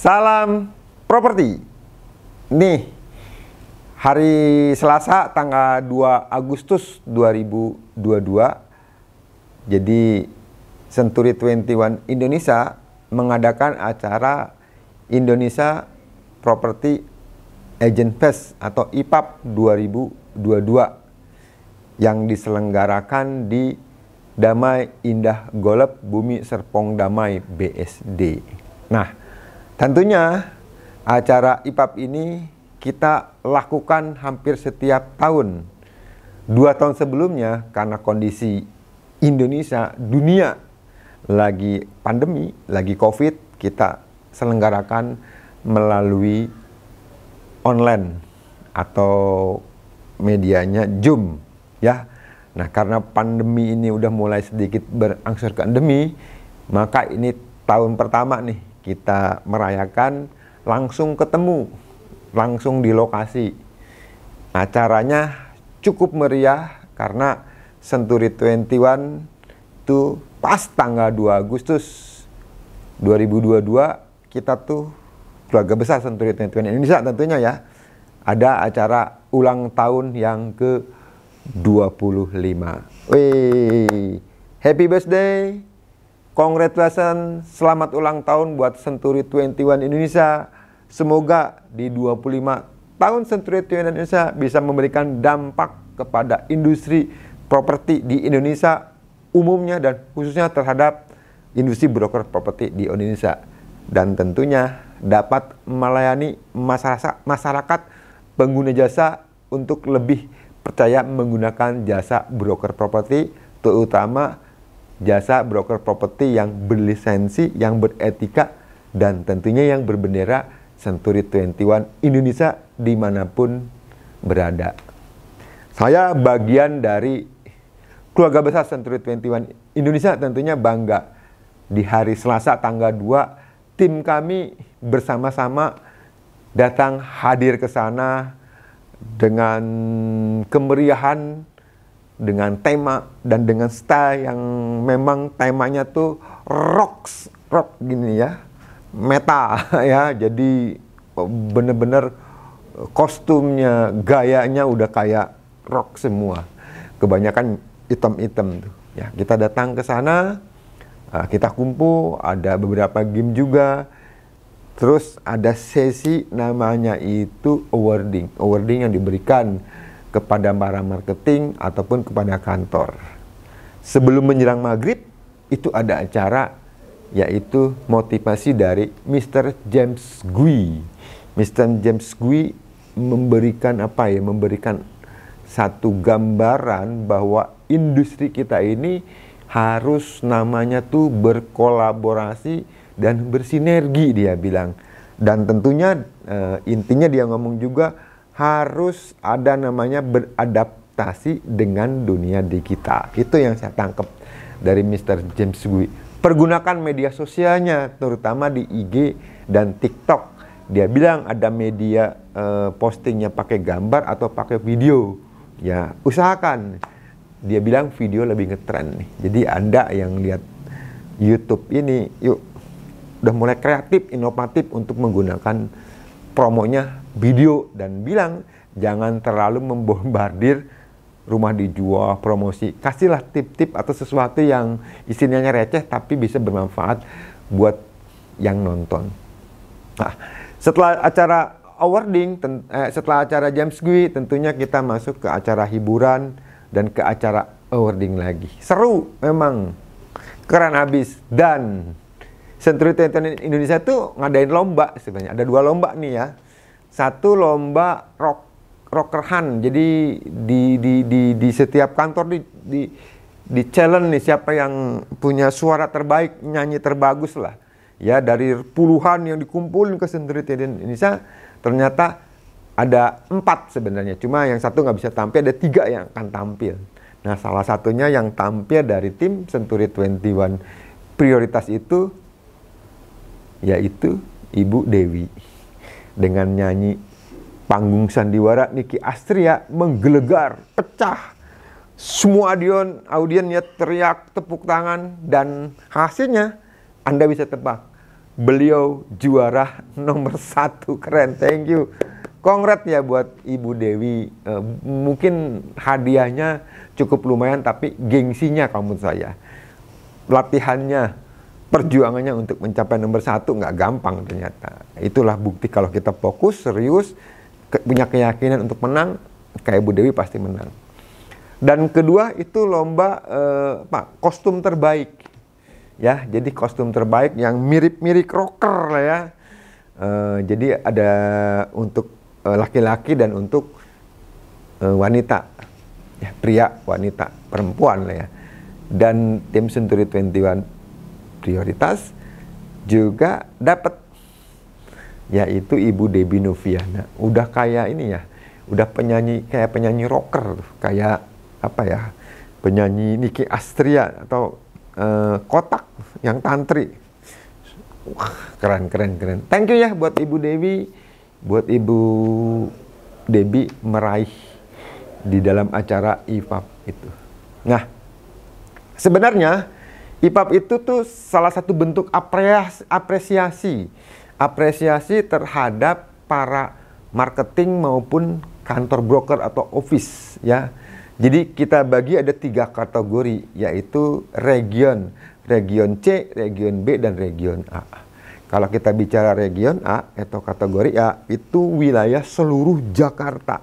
Salam properti. Nih, hari Selasa tanggal 2 Agustus 2022. Jadi Century 21 Indonesia mengadakan acara Indonesia Property Agent Fest atau IPAP 2022 yang diselenggarakan di Damai Indah Golep Bumi Serpong Damai BSD. Nah, Tentunya acara IPAP ini kita lakukan hampir setiap tahun. Dua tahun sebelumnya karena kondisi Indonesia, dunia lagi pandemi, lagi COVID, kita selenggarakan melalui online atau medianya Zoom ya. Nah, karena pandemi ini udah mulai sedikit berangsur ke endemi, maka ini tahun pertama nih kita merayakan langsung ketemu, langsung di lokasi. Acaranya cukup meriah karena Century 21 itu pas tanggal 2 Agustus 2022 kita tuh keluarga besar Century 21 Indonesia tentunya ya ada acara ulang tahun yang ke 25. Wih, happy birthday Congratulations, selamat ulang tahun buat Century 21 Indonesia. Semoga di 25 tahun Century 21 Indonesia bisa memberikan dampak kepada industri properti di Indonesia umumnya dan khususnya terhadap industri broker properti di Indonesia dan tentunya dapat melayani masyarakat, masyarakat pengguna jasa untuk lebih percaya menggunakan jasa broker properti terutama jasa broker properti yang berlisensi, yang beretika, dan tentunya yang berbendera Century 21 Indonesia dimanapun berada. Saya bagian dari keluarga besar Century 21 Indonesia tentunya bangga. Di hari Selasa tanggal 2, tim kami bersama-sama datang hadir ke sana dengan kemeriahan dengan tema dan dengan style yang memang temanya tuh rock rock gini ya meta ya jadi eh, bener-bener eh, kostumnya gayanya udah kayak rock semua kebanyakan item-item tuh ya kita datang ke sana eh, kita kumpul ada beberapa game juga terus ada sesi namanya itu awarding awarding yang diberikan kepada para marketing ataupun kepada kantor. Sebelum menyerang maghrib itu ada acara yaitu motivasi dari Mr. James Gui. Mr. James Gui memberikan apa ya? Memberikan satu gambaran bahwa industri kita ini harus namanya tuh berkolaborasi dan bersinergi dia bilang. Dan tentunya eh, intinya dia ngomong juga harus ada namanya beradaptasi dengan dunia digital. Itu yang saya tangkap dari Mr. James Gui. Pergunakan media sosialnya, terutama di IG dan TikTok. Dia bilang ada media eh, postingnya pakai gambar atau pakai video. Ya, usahakan. Dia bilang video lebih ngetrend. nih. Jadi Anda yang lihat YouTube ini, yuk udah mulai kreatif, inovatif untuk menggunakan promonya video dan bilang jangan terlalu membombardir rumah dijual, promosi. Kasihlah tip-tip atau sesuatu yang isinya receh tapi bisa bermanfaat buat yang nonton. Nah, setelah acara awarding, ten, eh, setelah acara James Gui, tentunya kita masuk ke acara hiburan dan ke acara awarding lagi. Seru memang, keren abis. Dan Century Tentenin Indonesia tuh ngadain lomba sebenarnya. Ada dua lomba nih ya satu lomba rock rocker han Jadi di di di, di setiap kantor di, di di challenge nih siapa yang punya suara terbaik, nyanyi terbagus lah. Ya dari puluhan yang dikumpulin ke Sendiri Indonesia ternyata ada empat sebenarnya. Cuma yang satu nggak bisa tampil, ada tiga yang akan tampil. Nah salah satunya yang tampil dari tim Century 21 prioritas itu yaitu Ibu Dewi dengan nyanyi panggung sandiwara Niki Astria menggelegar, pecah. Semua audion, audiennya teriak, tepuk tangan, dan hasilnya Anda bisa tebak. Beliau juara nomor satu, keren, thank you. kongret ya buat Ibu Dewi. E, mungkin hadiahnya cukup lumayan, tapi gengsinya kamu saya. Latihannya perjuangannya untuk mencapai nomor satu nggak gampang ternyata. Itulah bukti kalau kita fokus, serius, ke, punya keyakinan untuk menang, kayak Bu Dewi pasti menang. Dan kedua itu lomba eh, Pak kostum terbaik, ya. Jadi kostum terbaik yang mirip-mirip rocker lah ya. Uh, jadi ada untuk eh, laki-laki uh, dan untuk uh, wanita, ya, pria, wanita, perempuan lah ya. Dan tim Century 21 prioritas juga dapat yaitu Ibu Debi Noviana. Udah kayak ini ya, udah penyanyi kayak penyanyi rocker kayak apa ya? Penyanyi Niki Astria atau uh, Kotak yang tantri. Wah, keren keren keren. Thank you ya buat Ibu Dewi, buat Ibu Debi meraih di dalam acara IFAP itu. Nah, sebenarnya IPAP itu tuh salah satu bentuk apresiasi apresiasi terhadap para marketing maupun kantor broker atau office ya. Jadi kita bagi ada tiga kategori yaitu region, region C, region B dan region A. Kalau kita bicara region A atau kategori A itu wilayah seluruh Jakarta.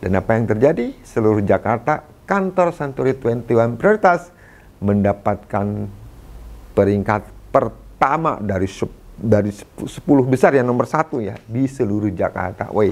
Dan apa yang terjadi? Seluruh Jakarta kantor Santuri 21 prioritas mendapatkan peringkat pertama dari dari 10 besar yang nomor satu ya di seluruh Jakarta. Woi,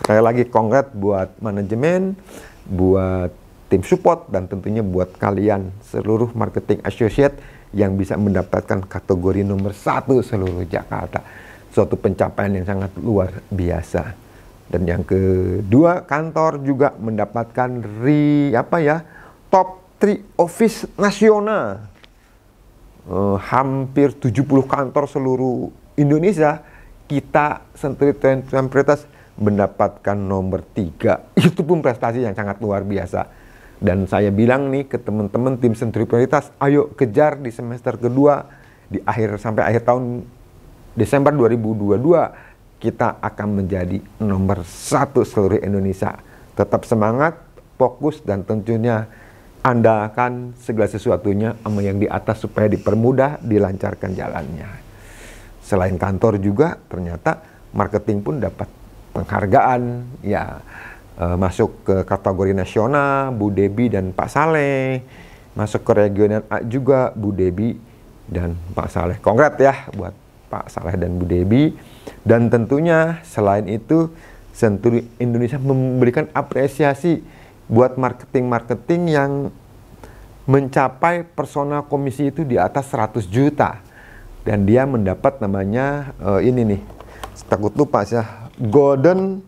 sekali lagi kongret buat manajemen, buat tim support dan tentunya buat kalian seluruh marketing associate yang bisa mendapatkan kategori nomor satu seluruh Jakarta. Suatu pencapaian yang sangat luar biasa. Dan yang kedua, kantor juga mendapatkan ri apa ya top Ministry Office Nasional. Uh, hampir 70 kantor seluruh Indonesia kita sentri prioritas mendapatkan nomor tiga. Itu pun prestasi yang sangat luar biasa. Dan saya bilang nih ke teman-teman tim sentri prioritas, ayo kejar di semester kedua di akhir sampai akhir tahun Desember 2022 kita akan menjadi nomor satu seluruh Indonesia. Tetap semangat, fokus dan tentunya anda akan segala sesuatunya sama yang di atas supaya dipermudah, dilancarkan jalannya. Selain kantor juga ternyata marketing pun dapat penghargaan ya e, masuk ke kategori nasional Bu Debi dan Pak Saleh, masuk ke regional A juga Bu Debi dan Pak Saleh. Kongrat ya buat Pak Saleh dan Bu Debi dan tentunya selain itu Senturi Indonesia memberikan apresiasi buat marketing-marketing yang mencapai personal komisi itu di atas 100 juta dan dia mendapat namanya uh, ini nih takut lupa sih ya, golden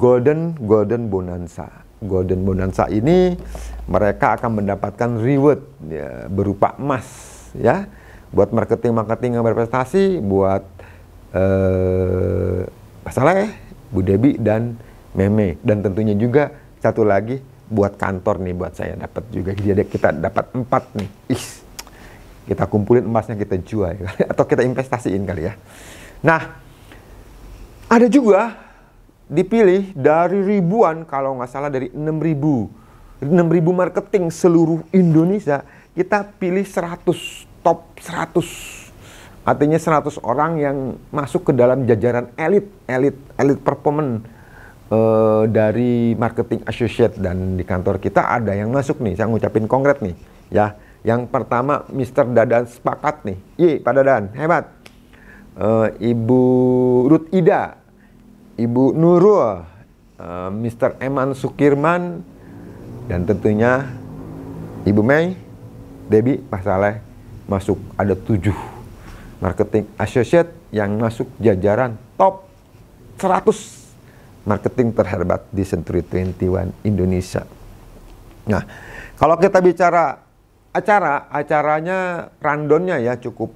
golden golden bonanza golden bonanza ini mereka akan mendapatkan reward ya, berupa emas ya buat marketing marketing yang berprestasi buat eh, uh, masalah ya Bu debbie dan Meme dan tentunya juga satu lagi buat kantor nih buat saya dapat juga jadi kita dapat empat nih Ih, kita kumpulin emasnya kita jual gitu. atau kita investasiin kali ya nah ada juga dipilih dari ribuan kalau nggak salah dari 6000 6000 marketing seluruh Indonesia kita pilih 100 top 100 artinya 100 orang yang masuk ke dalam jajaran elit elit elit performance uh, dari marketing associate dan di kantor kita ada yang masuk nih. Saya ngucapin konkret nih, ya. Yang pertama Mr. Dadan sepakat nih. Ye, Pak Dadan, hebat. Uh, Ibu Rut Ida, Ibu Nurul, uh, eh, Mr. Eman Sukirman, dan tentunya Ibu Mei, Debi, Pak Saleh masuk ada tujuh marketing associate yang masuk jajaran top 100 marketing terhebat di Century 21 Indonesia. Nah, kalau kita bicara acara, acaranya randonnya ya cukup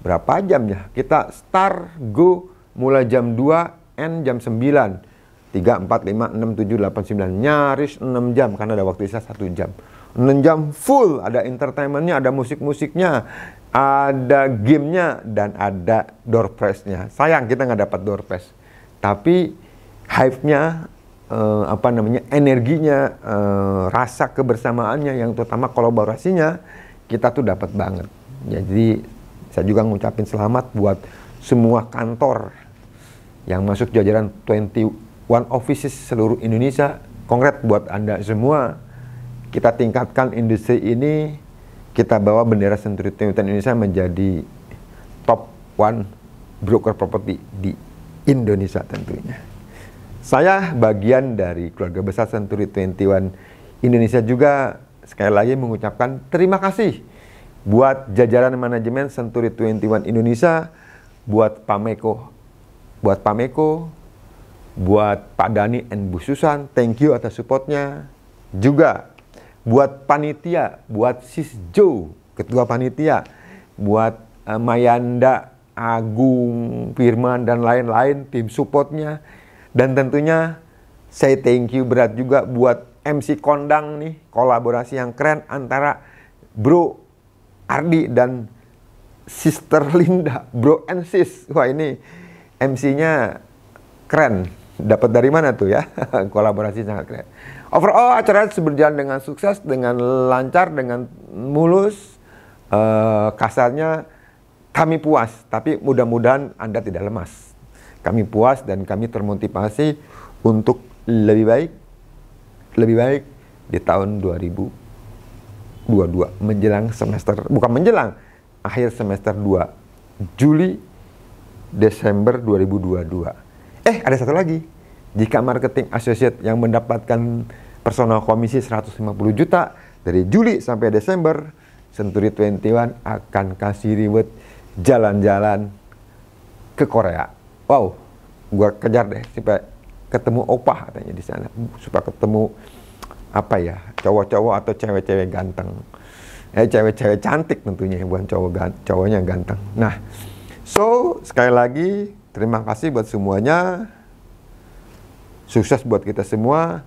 berapa jam ya? Kita start go mulai jam 2 end jam 9. 3, 4, 5, 6, 7, 8, 9. Nyaris 6 jam karena ada waktu istirahat 1 jam. 6 jam full, ada entertainmentnya, ada musik-musiknya, ada gamenya, dan ada door prize-nya. Sayang kita nggak dapat door prize. Tapi hype-nya uh, eh, apa namanya energinya uh, rasa kebersamaannya yang terutama kolaborasinya kita tuh dapat banget jadi saya juga ngucapin selamat buat semua kantor yang masuk jajaran 21 offices seluruh Indonesia kongret buat anda semua kita tingkatkan industri ini kita bawa bendera Senturi Indonesia menjadi top one broker property di Indonesia tentunya. Saya bagian dari keluarga besar Century 21 Indonesia juga sekali lagi mengucapkan terima kasih buat jajaran manajemen Century 21 Indonesia, buat Pameko, buat Pameko, buat Pak Dani and Bu Susan, thank you atas supportnya. Juga buat panitia, buat Sis Jo, ketua panitia, buat eh, Mayanda, Agung, Firman dan lain-lain tim supportnya dan tentunya saya thank you berat juga buat MC Kondang nih, kolaborasi yang keren antara Bro Ardi dan Sister Linda, Bro and Sis. Wah ini MC-nya keren. Dapat dari mana tuh ya? kolaborasi sangat keren. Overall acara berjalan dengan sukses, dengan lancar, dengan mulus. Uh, kasarnya kami puas, tapi mudah-mudahan Anda tidak lemas kami puas dan kami termotivasi untuk lebih baik lebih baik di tahun 2022 menjelang semester bukan menjelang akhir semester 2 Juli Desember 2022. Eh ada satu lagi. Jika marketing associate yang mendapatkan personal komisi 150 juta dari Juli sampai Desember Century 21 akan kasih reward jalan-jalan ke Korea wow gue kejar deh supaya ketemu opah katanya di sana supaya ketemu apa ya cowok-cowok atau cewek-cewek ganteng eh cewek-cewek cantik tentunya bukan cowok gan cowoknya ganteng nah so sekali lagi terima kasih buat semuanya sukses buat kita semua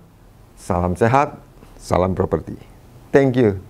salam sehat salam properti thank you